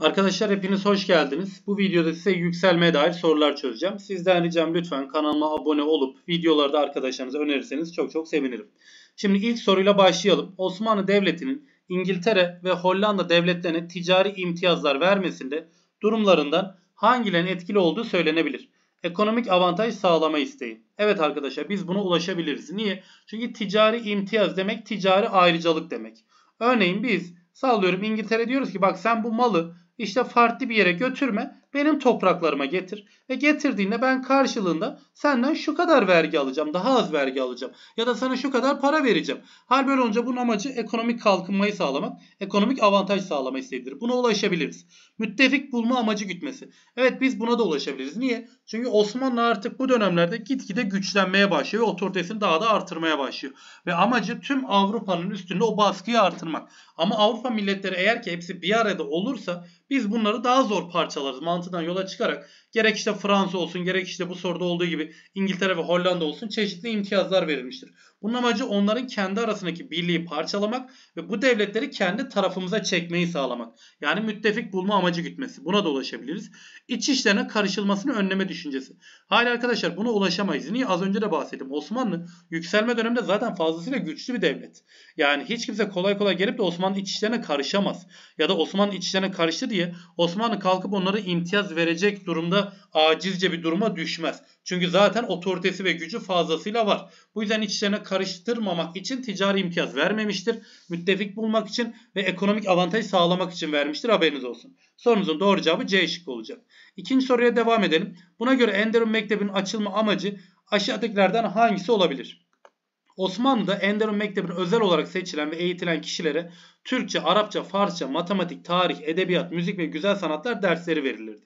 Arkadaşlar hepiniz hoş geldiniz. Bu videoda size yükselmeye dair sorular çözeceğim. Sizden ricam lütfen kanalıma abone olup videolarda arkadaşlarınıza önerirseniz çok çok sevinirim. Şimdi ilk soruyla başlayalım. Osmanlı Devleti'nin İngiltere ve Hollanda devletlerine ticari imtiyazlar vermesinde durumlarından hangilerinin etkili olduğu söylenebilir. Ekonomik avantaj sağlama isteği. Evet arkadaşlar biz buna ulaşabiliriz. Niye? Çünkü ticari imtiyaz demek ticari ayrıcalık demek. Örneğin biz sallıyorum İngiltere diyoruz ki bak sen bu malı işte farklı bir yere götürme benim topraklarıma getir ve getirdiğinde ben karşılığında senden şu kadar vergi alacağım, daha az vergi alacağım ya da sana şu kadar para vereceğim. Hal böyle olunca bunun amacı ekonomik kalkınmayı sağlamak, ekonomik avantaj sağlama isteğidir. Buna ulaşabiliriz. Müttefik bulma amacı gütmesi. Evet biz buna da ulaşabiliriz. Niye? Çünkü Osmanlı artık bu dönemlerde gitgide güçlenmeye başlıyor ve otoritesini daha da artırmaya başlıyor. Ve amacı tüm Avrupa'nın üstünde o baskıyı artırmak. Ama Avrupa milletleri eğer ki hepsi bir arada olursa biz bunları daha zor parçalarız mantıdan yola çıkarak Gerek işte Fransa olsun gerek işte bu soruda olduğu gibi İngiltere ve Hollanda olsun çeşitli imtiyazlar verilmiştir. Bunun amacı onların kendi arasındaki birliği parçalamak ve bu devletleri kendi tarafımıza çekmeyi sağlamak. Yani müttefik bulma amacı gitmesi. Buna da ulaşabiliriz. İç işlerine karışılmasını önleme düşüncesi. Hayır arkadaşlar buna ulaşamayız. Niye? Az önce de bahsettim. Osmanlı yükselme döneminde zaten fazlasıyla güçlü bir devlet. Yani hiç kimse kolay kolay gelip de Osmanlı iç işlerine karışamaz. Ya da Osmanlı iç işlerine karıştı diye Osmanlı kalkıp onlara imtiyaz verecek durumda da acizce bir duruma düşmez. Çünkü zaten otoritesi ve gücü fazlasıyla var. Bu yüzden içlerine karıştırmamak için ticari imtiyaz vermemiştir. Müttefik bulmak için ve ekonomik avantaj sağlamak için vermiştir haberiniz olsun. Sorunuzun doğru cevabı C şıkkı olacak. İkinci soruya devam edelim. Buna göre Enderun Mektebi'nin açılma amacı aşağıdakilerden hangisi olabilir? Osmanlı'da Enderun Mektebi'nin özel olarak seçilen ve eğitilen kişilere Türkçe, Arapça, Farsça, matematik, tarih, edebiyat, müzik ve güzel sanatlar dersleri verilirdi.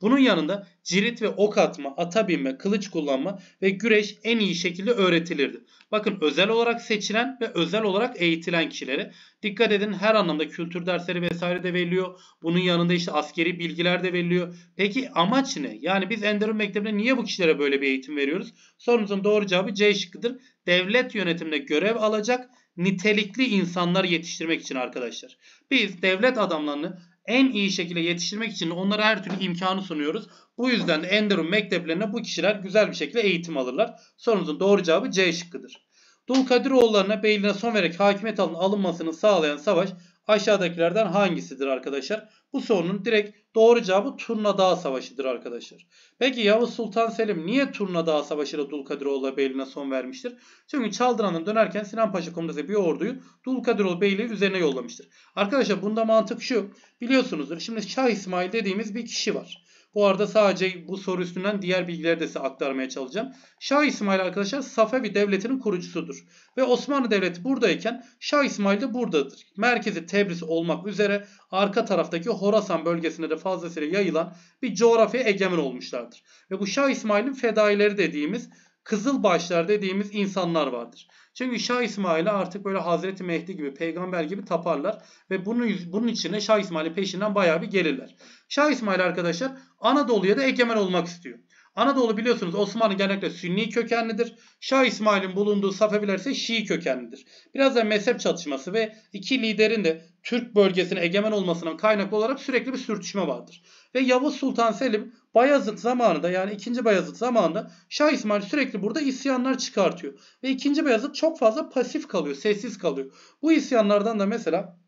Bunun yanında cirit ve ok atma, ata binme, kılıç kullanma ve güreş en iyi şekilde öğretilirdi. Bakın özel olarak seçilen ve özel olarak eğitilen kişilere dikkat edin her anlamda kültür dersleri vesaire de veriliyor. Bunun yanında işte askeri bilgiler de veriliyor. Peki amaç ne? Yani biz Enderun Mektebi'ne niye bu kişilere böyle bir eğitim veriyoruz? Sorumuzun doğru cevabı C şıkkıdır. Devlet yönetiminde görev alacak nitelikli insanlar yetiştirmek için arkadaşlar. Biz devlet adamlarını en iyi şekilde yetiştirmek için onlara her türlü imkanı sunuyoruz. Bu yüzden de Enderun mekteplerine bu kişiler güzel bir şekilde eğitim alırlar. Sorunuzun doğru cevabı C şıkkıdır. Dulkadiroğullarına beyliğine son vererek hakimiyet alınmasını sağlayan savaş aşağıdakilerden hangisidir arkadaşlar? Bu sorunun direkt doğru cevabı Turna Dağ Savaşı'dır arkadaşlar. Peki Yavuz Sultan Selim niye Turna Dağ Savaşı'da Dulkadiroğlu Beyliği'ne son vermiştir? Çünkü Çaldıran'dan dönerken Sinan Paşa komutası bir orduyu Dulkadiroğlu Beyliği üzerine yollamıştır. Arkadaşlar bunda mantık şu. Biliyorsunuzdur şimdi Şah İsmail dediğimiz bir kişi var. Bu arada sadece bu soru üstünden diğer bilgileri de size aktarmaya çalışacağım. Şah İsmail arkadaşlar Safevi Devleti'nin kurucusudur. Ve Osmanlı Devleti buradayken Şah İsmail de buradadır. Merkezi Tebriz olmak üzere arka taraftaki Horasan bölgesine de fazlasıyla yayılan bir coğrafya egemen olmuşlardır. Ve bu Şah İsmail'in fedaileri dediğimiz Kızılbaşlar dediğimiz insanlar vardır. Çünkü Şah İsmail'e artık böyle Hazreti Mehdi gibi, peygamber gibi taparlar ve bunun, bunun içine Şah İsmail'in peşinden bayağı bir gelirler. Şah İsmail arkadaşlar Anadolu'ya da egemen olmak istiyor. Anadolu biliyorsunuz Osmanlı genellikle Sünni kökenlidir. Şah İsmail'in bulunduğu Safeviler ise Şii kökenlidir. Biraz da mezhep çatışması ve iki liderin de Türk bölgesine egemen olmasının kaynaklı olarak sürekli bir sürtüşme vardır. Ve Yavuz Sultan Selim Bayezid zamanında yani 2. Bayezid zamanında Şah İsmail sürekli burada isyanlar çıkartıyor. Ve 2. Bayezid çok fazla pasif kalıyor, sessiz kalıyor. Bu isyanlardan da mesela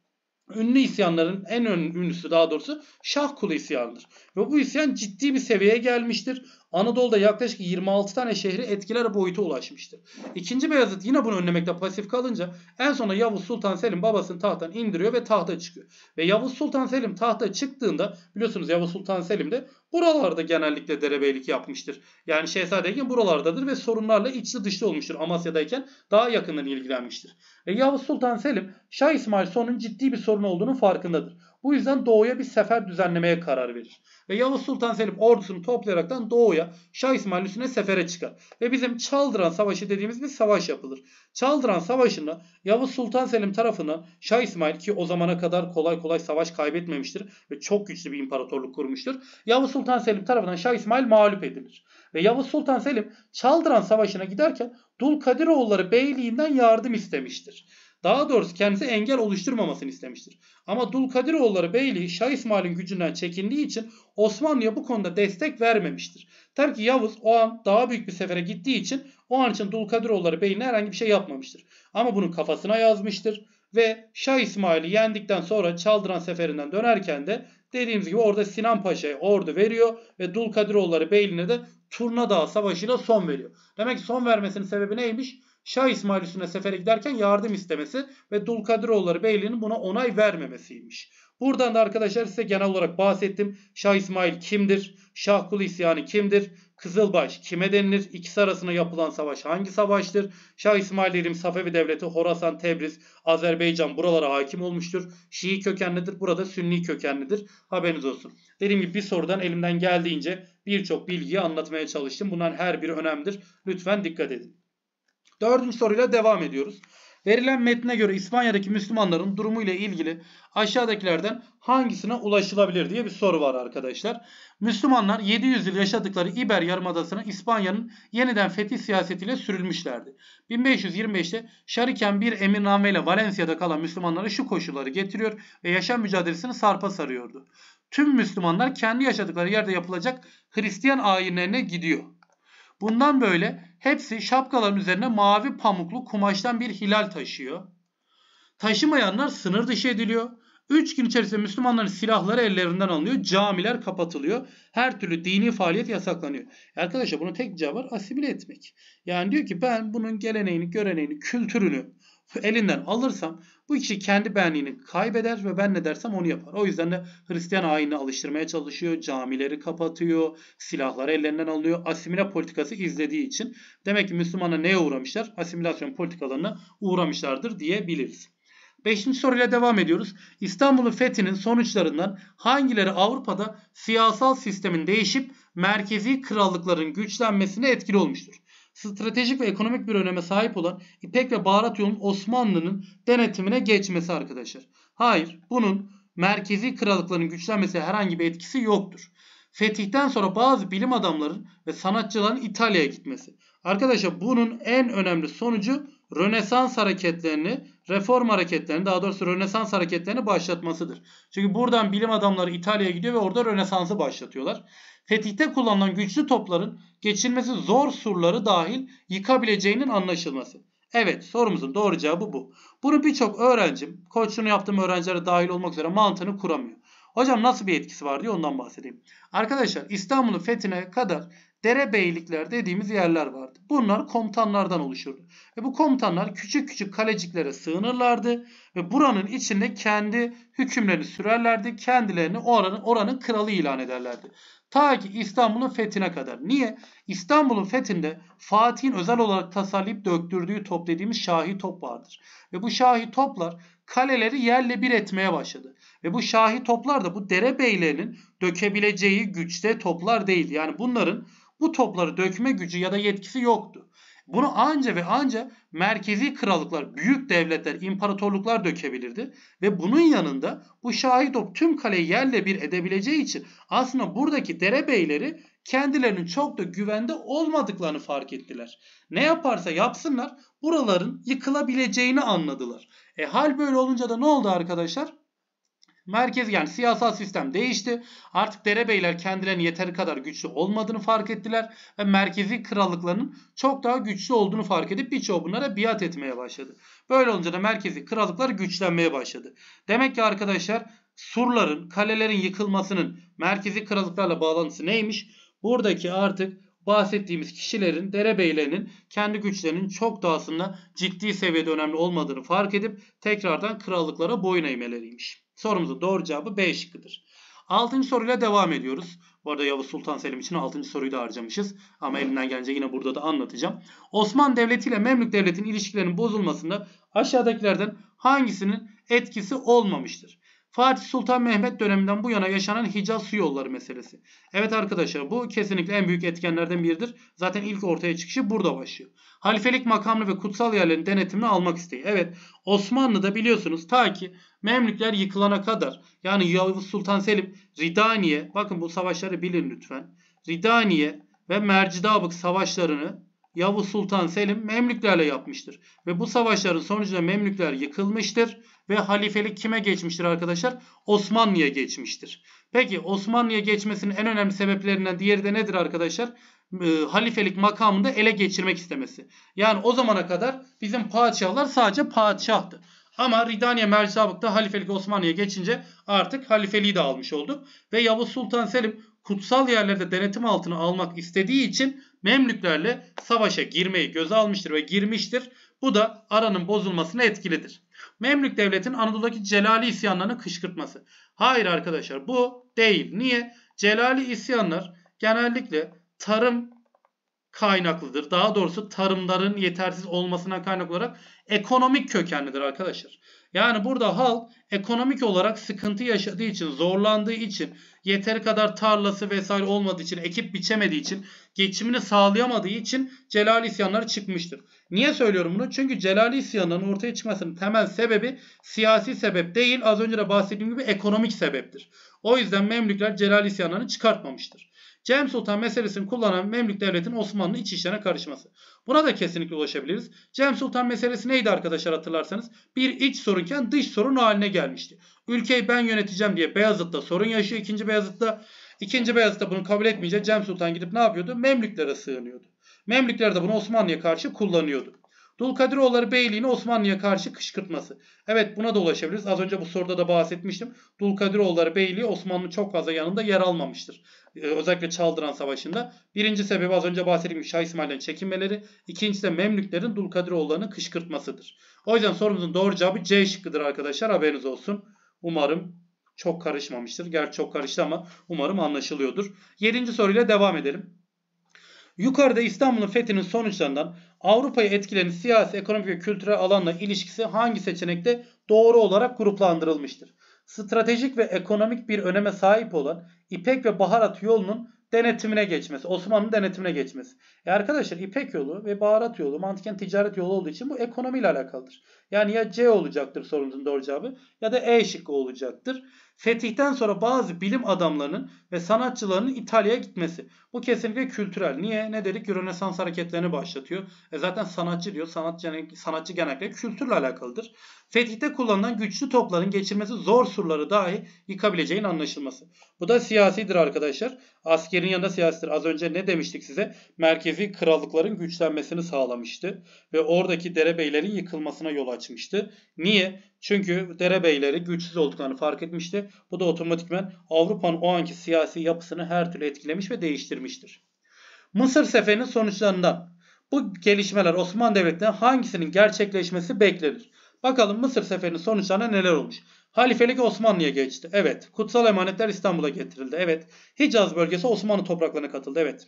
ünlü isyanların en ünlüsü daha doğrusu Şah Kulu isyanıdır. Ve bu isyan ciddi bir seviyeye gelmiştir. Anadolu'da yaklaşık 26 tane şehri etkiler boyuta ulaşmıştır. İkinci Beyazıt yine bunu önlemekte pasif kalınca en sona Yavuz Sultan Selim babasını tahttan indiriyor ve tahta çıkıyor. Ve Yavuz Sultan Selim tahta çıktığında biliyorsunuz Yavuz Sultan Selim de buralarda genellikle derebeylik yapmıştır. Yani şehzadeyken buralardadır ve sorunlarla içli dışlı olmuştur. Amasya'dayken daha yakından ilgilenmiştir. Ve Yavuz Sultan Selim Şah İsmail Son'un ciddi bir sorun olduğunu farkındadır. Bu yüzden doğuya bir sefer düzenlemeye karar verir. Ve Yavuz Sultan Selim ordusunu toplayaraktan doğuya Şah İsmail Hüsnü'ne sefere çıkar. Ve bizim Çaldıran Savaşı dediğimiz bir savaş yapılır. Çaldıran Savaşı'nda Yavuz Sultan Selim tarafından Şah İsmail ki o zamana kadar kolay kolay savaş kaybetmemiştir ve çok güçlü bir imparatorluk kurmuştur. Yavuz Sultan Selim tarafından Şah İsmail mağlup edilir. Ve Yavuz Sultan Selim Çaldıran Savaşı'na giderken Dul Kadiroğulları beyliğinden yardım istemiştir. Daha doğrusu kendisi engel oluşturmamasını istemiştir. Ama Dulkadiroğulları Beyliği Şah İsmail'in gücünden çekindiği için Osmanlı'ya bu konuda destek vermemiştir. Tabii ki Yavuz o an daha büyük bir sefere gittiği için o an için Dulkadiroğulları Beyliği'ne herhangi bir şey yapmamıştır. Ama bunu kafasına yazmıştır ve Şah İsmail'i yendikten sonra Çaldıran seferinden dönerken de dediğimiz gibi orada Sinan Paşa'ya ordu veriyor ve Dulkadiroğulları Beyliği'ne de Turna Dağı Savaşı'yla son veriyor. Demek ki son vermesinin sebebi neymiş? Şah İsmail Üstüne sefere giderken yardım istemesi ve Dulkadiroğulları Beyliği'nin buna onay vermemesiymiş. Buradan da arkadaşlar size genel olarak bahsettim. Şah İsmail kimdir? Şah Kulu isyanı kimdir? Kızılbaş kime denilir? İkisi arasında yapılan savaş hangi savaştır? Şah İsmail İrim Safevi Devleti, Horasan, Tebriz, Azerbaycan buralara hakim olmuştur. Şii kökenlidir, burada Sünni kökenlidir. Haberiniz olsun. Dediğim gibi bir sorudan elimden geldiğince birçok bilgiyi anlatmaya çalıştım. Bunların her biri önemlidir. Lütfen dikkat edin. Dördüncü soruyla devam ediyoruz. Verilen metne göre İspanya'daki Müslümanların durumu ile ilgili aşağıdakilerden hangisine ulaşılabilir diye bir soru var arkadaşlar. Müslümanlar 700 yıl yaşadıkları İber Yarımadası'na İspanya'nın yeniden fetih siyasetiyle sürülmüşlerdi. 1525'te Şariken bir emirnameyle Valencia'da kalan Müslümanlara şu koşulları getiriyor ve yaşam mücadelesini sarpa sarıyordu. Tüm Müslümanlar kendi yaşadıkları yerde yapılacak Hristiyan ayinlerine gidiyor. Bundan böyle hepsi şapkaların üzerine mavi pamuklu kumaştan bir hilal taşıyor. Taşımayanlar sınır dışı ediliyor. 3 gün içerisinde Müslümanların silahları ellerinden alınıyor. Camiler kapatılıyor. Her türlü dini faaliyet yasaklanıyor. arkadaşlar bunun tek cevabı asimile etmek. Yani diyor ki ben bunun geleneğini, göreneğini, kültürünü elinden alırsam bu kişi kendi benliğini kaybeder ve ben ne dersem onu yapar. O yüzden de Hristiyan ayini alıştırmaya çalışıyor. Camileri kapatıyor. Silahları ellerinden alıyor. Asimile politikası izlediği için. Demek ki Müslümana neye uğramışlar? Asimilasyon politikalarına uğramışlardır diyebiliriz. Beşinci soruyla devam ediyoruz. İstanbul'un fethinin sonuçlarından hangileri Avrupa'da siyasal sistemin değişip merkezi krallıkların güçlenmesine etkili olmuştur? stratejik ve ekonomik bir öneme sahip olan İpek ve Baharat yolunun Osmanlı'nın denetimine geçmesi arkadaşlar. Hayır bunun merkezi krallıkların güçlenmesi herhangi bir etkisi yoktur. Fetihten sonra bazı bilim adamların ve sanatçıların İtalya'ya gitmesi. Arkadaşlar bunun en önemli sonucu Rönesans hareketlerini reform hareketlerini daha doğrusu Rönesans hareketlerini başlatmasıdır. Çünkü buradan bilim adamları İtalya'ya gidiyor ve orada Rönesans'ı başlatıyorlar. Fetihte kullanılan güçlü topların geçilmesi zor surları dahil yıkabileceğinin anlaşılması. Evet sorumuzun doğru cevabı bu. Bunu birçok öğrencim, koçluğunu yaptığım öğrencilere dahil olmak üzere mantığını kuramıyor. Hocam nasıl bir etkisi var diye ondan bahsedeyim. Arkadaşlar İstanbul'un fethine kadar derebeylikler dediğimiz yerler vardı. Bunlar komutanlardan oluşurdu. Ve bu komutanlar küçük küçük kaleciklere sığınırlardı ve buranın içinde kendi hükümlerini sürerlerdi. Kendilerini oranın, oranın kralı ilan ederlerdi. Ta ki İstanbul'un fethine kadar. Niye? İstanbul'un fethinde Fatih'in özel olarak tasarlayıp döktürdüğü top dediğimiz şahi top vardır. Ve bu şahi toplar kaleleri yerle bir etmeye başladı. Ve bu şahi toplar da bu derebeylerinin dökebileceği güçte toplar değil. Yani bunların bu topları dökme gücü ya da yetkisi yoktu. Bunu anca ve anca merkezi krallıklar, büyük devletler, imparatorluklar dökebilirdi. Ve bunun yanında bu top tüm kaleyi yerle bir edebileceği için aslında buradaki derebeyleri kendilerinin çok da güvende olmadıklarını fark ettiler. Ne yaparsa yapsınlar buraların yıkılabileceğini anladılar. E hal böyle olunca da ne oldu arkadaşlar? Merkez yani siyasal sistem değişti. Artık derebeyler kendilerini yeteri kadar güçlü olmadığını fark ettiler ve merkezi krallıklarının çok daha güçlü olduğunu fark edip birçoğu bunlara biat etmeye başladı. Böyle olunca da merkezi krallıklar güçlenmeye başladı. Demek ki arkadaşlar surların, kalelerin yıkılmasının merkezi krallıklarla bağlantısı neymiş? Buradaki artık bahsettiğimiz kişilerin, derebeylerinin kendi güçlerinin çok da aslında ciddi seviyede önemli olmadığını fark edip tekrardan krallıklara boyun eğmeleriymiş. Sorumuzun doğru cevabı B şıkkıdır. Altıncı soruyla devam ediyoruz. Bu arada Yavuz Sultan Selim için altıncı soruyu da harcamışız. Ama elinden gelince yine burada da anlatacağım. Osmanlı Devleti ile Memlük Devleti'nin ilişkilerinin bozulmasında aşağıdakilerden hangisinin etkisi olmamıştır? Fatih Sultan Mehmet döneminden bu yana yaşanan Hicaz su yolları meselesi. Evet arkadaşlar bu kesinlikle en büyük etkenlerden biridir. Zaten ilk ortaya çıkışı burada başlıyor. Halifelik makamını ve kutsal yerlerin denetimini almak isteği. Evet Osmanlı'da biliyorsunuz ta ki Memlükler yıkılana kadar yani Yavuz Sultan Selim Ridaniye bakın bu savaşları bilin lütfen. Ridaniye ve Mercidabık savaşlarını Yavuz Sultan Selim Memlüklerle yapmıştır. Ve bu savaşların sonucunda Memlükler yıkılmıştır ve halifelik kime geçmiştir arkadaşlar? Osmanlı'ya geçmiştir. Peki Osmanlı'ya geçmesinin en önemli sebeplerinden diğeri de nedir arkadaşlar? Ee, halifelik makamını da ele geçirmek istemesi. Yani o zamana kadar bizim padişahlar sadece padişahtı. Ama Ridaniye Mercabık'ta halifelik Osmanlı'ya geçince artık halifeliği de almış olduk. Ve Yavuz Sultan Selim kutsal yerlerde denetim altına almak istediği için Memlüklerle savaşa girmeyi göze almıştır ve girmiştir. Bu da aranın bozulmasına etkilidir. Memlük devletin Anadolu'daki Celali isyanlarını kışkırtması. Hayır arkadaşlar bu değil. Niye? Celali isyanlar genellikle tarım kaynaklıdır. Daha doğrusu tarımların yetersiz olmasına kaynak olarak ekonomik kökenlidir arkadaşlar. Yani burada halk ekonomik olarak sıkıntı yaşadığı için, zorlandığı için, yeteri kadar tarlası vesaire olmadığı için, ekip biçemediği için, geçimini sağlayamadığı için Celali isyanları çıkmıştır. Niye söylüyorum bunu? Çünkü Celali isyanlarının ortaya çıkmasının temel sebebi siyasi sebep değil, az önce de bahsettiğim gibi ekonomik sebeptir. O yüzden Memlükler Celali isyanlarını çıkartmamıştır. Cem Sultan meselesini kullanan Memlük Devleti'nin Osmanlı iç işlerine karışması. Buna da kesinlikle ulaşabiliriz. Cem Sultan meselesi neydi arkadaşlar hatırlarsanız? Bir iç sorunken dış sorun haline gelmişti. Ülkeyi ben yöneteceğim diye Beyazıt'ta sorun yaşıyor. ikinci Beyazıt'ta ikinci Beyazıt'ta bunu kabul etmeyince Cem Sultan gidip ne yapıyordu? Memlüklere sığınıyordu. Memlükler de bunu Osmanlı'ya karşı kullanıyordu. Dulkadiroğulları Beyliği'ni Osmanlı'ya karşı kışkırtması. Evet buna da ulaşabiliriz. Az önce bu soruda da bahsetmiştim. Dulkadiroğulları Beyliği Osmanlı çok fazla yanında yer almamıştır. Ee, özellikle Çaldıran Savaşı'nda. Birinci sebebi az önce bahsettiğim Şah İsmail'in çekinmeleri. İkincisi de Memlüklerin Dulkadiroğullarını kışkırtmasıdır. O yüzden sorumuzun doğru cevabı C şıkkıdır arkadaşlar. Haberiniz olsun. Umarım çok karışmamıştır. Gerçi çok karıştı ama umarım anlaşılıyordur. Yedinci soruyla devam edelim. Yukarıda İstanbul'un fethinin sonuçlarından Avrupa'yı etkileyen siyasi, ekonomik ve kültürel alanla ilişkisi hangi seçenekte doğru olarak gruplandırılmıştır? Stratejik ve ekonomik bir öneme sahip olan İpek ve Baharat yolunun denetimine geçmesi, Osmanlı denetimine geçmesi. E arkadaşlar İpek yolu ve Baharat yolu mantıken ticaret yolu olduğu için bu ekonomiyle alakalıdır. Yani ya C olacaktır sorunun doğru cevabı ya da E şıkkı olacaktır. Fetih'ten sonra bazı bilim adamlarının ve sanatçılarının İtalya'ya gitmesi. Bu kesinlikle kültürel. Niye? Ne dedik? Rönesans hareketlerini başlatıyor. E zaten sanatçı diyor. Sanatçı, sanatçı genellikle kültürle alakalıdır. Fetih'te kullanılan güçlü topların geçirmesi zor surları dahi yıkabileceğin anlaşılması. Bu da siyasidir arkadaşlar. Askerin yanında siyasidir. Az önce ne demiştik size? Merkezi krallıkların güçlenmesini sağlamıştı ve oradaki derebeylerin yıkılmasına yol açmıştı. Niye? Çünkü derebeyleri güçsüz olduklarını fark etmişti. Bu da otomatikmen Avrupa'nın o anki siyasi yapısını her türlü etkilemiş ve değiştirmiştir. Mısır seferinin sonuçlarından bu gelişmeler Osmanlı Devleti'nden hangisinin gerçekleşmesi beklenir? Bakalım Mısır seferinin sonuçlarına neler olmuş? Halifelik Osmanlı'ya geçti. Evet. Kutsal emanetler İstanbul'a getirildi. Evet. Hicaz bölgesi Osmanlı topraklarına katıldı. Evet.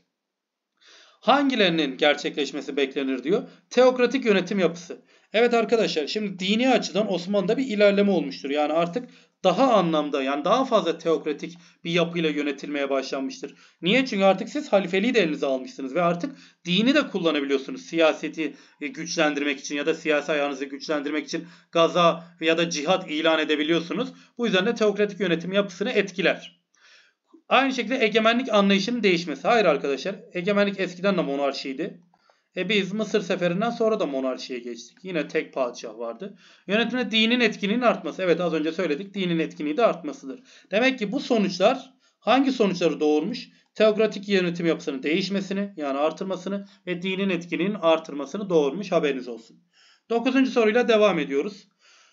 Hangilerinin gerçekleşmesi beklenir diyor. Teokratik yönetim yapısı. Evet arkadaşlar şimdi dini açıdan Osmanlı'da bir ilerleme olmuştur. Yani artık daha anlamda yani daha fazla teokratik bir yapıyla yönetilmeye başlanmıştır. Niye? Çünkü artık siz halifeliği de elinize almışsınız ve artık dini de kullanabiliyorsunuz. Siyaseti e, güçlendirmek için ya da siyasi ayağınızı güçlendirmek için gaza ya da cihat ilan edebiliyorsunuz. Bu yüzden de teokratik yönetim yapısını etkiler. Aynı şekilde egemenlik anlayışının değişmesi. Hayır arkadaşlar egemenlik eskiden de monarşiydi. E biz Mısır seferinden sonra da monarşiye geçtik. Yine tek padişah vardı. Yönetimde dinin etkinliğinin artması. Evet az önce söyledik dinin etkinliği de artmasıdır. Demek ki bu sonuçlar hangi sonuçları doğurmuş? Teokratik yönetim yapısının değişmesini yani artırmasını ve dinin etkinliğinin artırmasını doğurmuş haberiniz olsun. Dokuzuncu soruyla devam ediyoruz.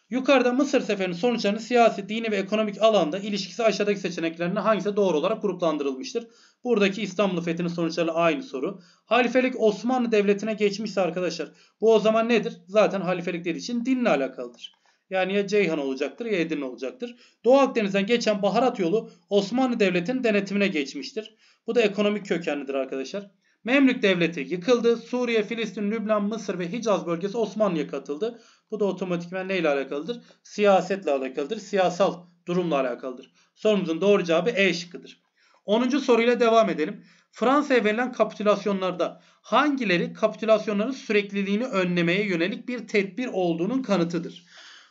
Yukarıda Mısır seferinin sonuçlarının siyasi, dini ve ekonomik alanda ilişkisi aşağıdaki seçeneklerinin hangisi doğru olarak gruplandırılmıştır? Buradaki İstanbul fethinin sonuçları aynı soru. Halifelik Osmanlı Devleti'ne geçmişse arkadaşlar bu o zaman nedir? Zaten halifelik dediği için dinle alakalıdır. Yani ya Ceyhan olacaktır ya Edirne olacaktır. Doğu Akdeniz'den geçen baharat yolu Osmanlı Devleti'nin denetimine geçmiştir. Bu da ekonomik kökenlidir arkadaşlar. Memlük devleti yıkıldı. Suriye, Filistin, Lübnan, Mısır ve Hicaz bölgesi Osmanlı'ya katıldı. Bu da otomatikmen neyle alakalıdır? Siyasetle alakalıdır. Siyasal durumla alakalıdır. Sorumuzun doğru cevabı E şıkkıdır. 10. soruyla devam edelim. Fransa'ya verilen kapitülasyonlarda hangileri kapitülasyonların sürekliliğini önlemeye yönelik bir tedbir olduğunun kanıtıdır?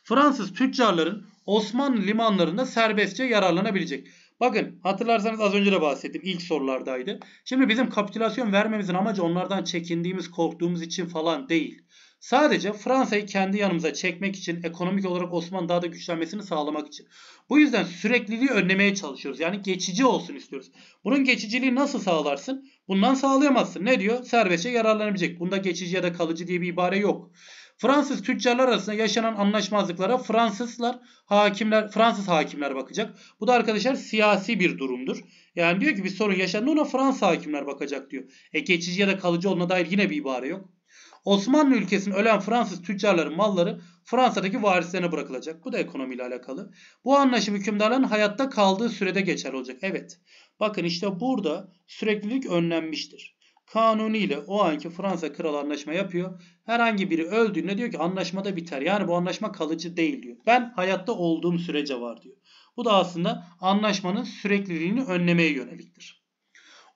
Fransız tüccarların Osmanlı limanlarında serbestçe yararlanabilecek. Bakın hatırlarsanız az önce de bahsettim. ilk sorulardaydı. Şimdi bizim kapitülasyon vermemizin amacı onlardan çekindiğimiz, korktuğumuz için falan değil. Sadece Fransa'yı kendi yanımıza çekmek için, ekonomik olarak Osmanlı daha da güçlenmesini sağlamak için. Bu yüzden sürekliliği önlemeye çalışıyoruz. Yani geçici olsun istiyoruz. Bunun geçiciliği nasıl sağlarsın? Bundan sağlayamazsın. Ne diyor? Serbestçe yararlanabilecek. Bunda geçici ya da kalıcı diye bir ibare yok. Fransız tüccarlar arasında yaşanan anlaşmazlıklara Fransızlar hakimler Fransız hakimler bakacak. Bu da arkadaşlar siyasi bir durumdur. Yani diyor ki bir sorun yaşandı ona Fransız hakimler bakacak diyor. E geçici ya da kalıcı olma dair yine bir ibare yok. Osmanlı ülkesinin ölen Fransız tüccarların malları Fransa'daki varislerine bırakılacak. Bu da ekonomiyle alakalı. Bu anlaşım hükümdarların hayatta kaldığı sürede geçerli olacak. Evet. Bakın işte burada süreklilik önlenmiştir ile o anki Fransa kral anlaşma yapıyor. Herhangi biri öldüğünde diyor ki anlaşmada biter. Yani bu anlaşma kalıcı değil diyor. Ben hayatta olduğum sürece var diyor. Bu da aslında anlaşmanın sürekliliğini önlemeye yöneliktir.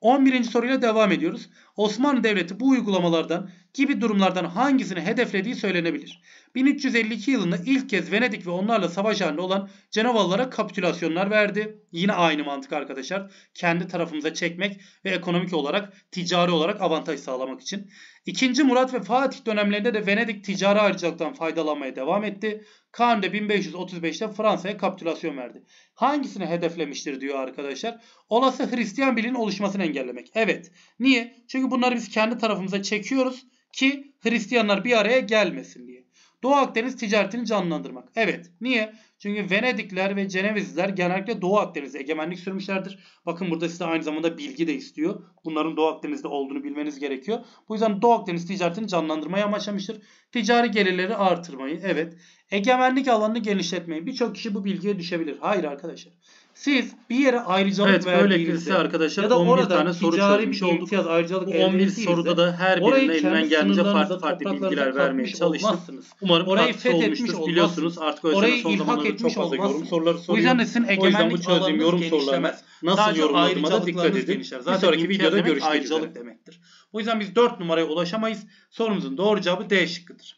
11. soruyla devam ediyoruz. Osmanlı Devleti bu uygulamalardan gibi durumlardan hangisini hedeflediği söylenebilir. 1352 yılında ilk kez Venedik ve onlarla savaş halinde olan Cenovalılara kapitülasyonlar verdi. Yine aynı mantık arkadaşlar. Kendi tarafımıza çekmek ve ekonomik olarak, ticari olarak avantaj sağlamak için. 2. Murat ve Fatih dönemlerinde de Venedik ticari ayrıcalıktan faydalanmaya devam etti. Kaan de 1535'te Fransa'ya kapitülasyon verdi. Hangisini hedeflemiştir diyor arkadaşlar. Olası Hristiyan bilin oluşmasını engellemek. Evet. Niye? Çünkü bunları biz kendi tarafımıza çekiyoruz ki Hristiyanlar bir araya gelmesin diye. Doğu Akdeniz ticaretini canlandırmak. Evet. Niye? Çünkü Venedikler ve Cenevizler genellikle Doğu Akdeniz'e egemenlik sürmüşlerdir. Bakın burada size aynı zamanda bilgi de istiyor. Bunların Doğu Akdeniz'de olduğunu bilmeniz gerekiyor. Bu yüzden Doğu Akdeniz ticaretini canlandırmayı amaçlamıştır. Ticari gelirleri artırmayı. Evet. Egemenlik alanını genişletmeyi. Birçok kişi bu bilgiye düşebilir. Hayır arkadaşlar. Siz bir yere ayrıcalık evet, verdiğinizde arkadaşlar ya da 11 orada tane soru çözmüş olduk. Imtiyaz, ayrıcalık Bu 11 soruda da her birine elinden gelince farklı farklı bilgiler vermeye çalıştınız. Umarım orayı fethetmiş Biliyorsunuz artık öğretmen son zamanlarda çok fazla olmazsın. yorum soruları soruyorum. Bu yüzden egemenlik o yüzden bu yorum sorularına nasıl yorumladığıma da dikkat edin. Zaten bir sonraki videoda görüşmek üzere. ayrıcalık demektir. O yüzden biz 4 numaraya ulaşamayız. Sorumuzun doğru cevabı D şıkkıdır.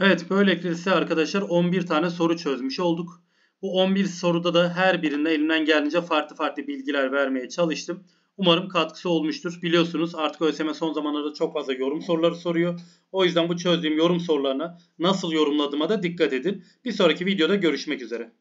Evet böylelikle size arkadaşlar 11 tane soru çözmüş olduk. Bu 11 soruda da her birinde elimden geldiğince farklı farklı bilgiler vermeye çalıştım. Umarım katkısı olmuştur. Biliyorsunuz artık ÖSYM son zamanlarda çok fazla yorum soruları soruyor. O yüzden bu çözdüğüm yorum sorularına nasıl yorumladığıma da dikkat edin. Bir sonraki videoda görüşmek üzere.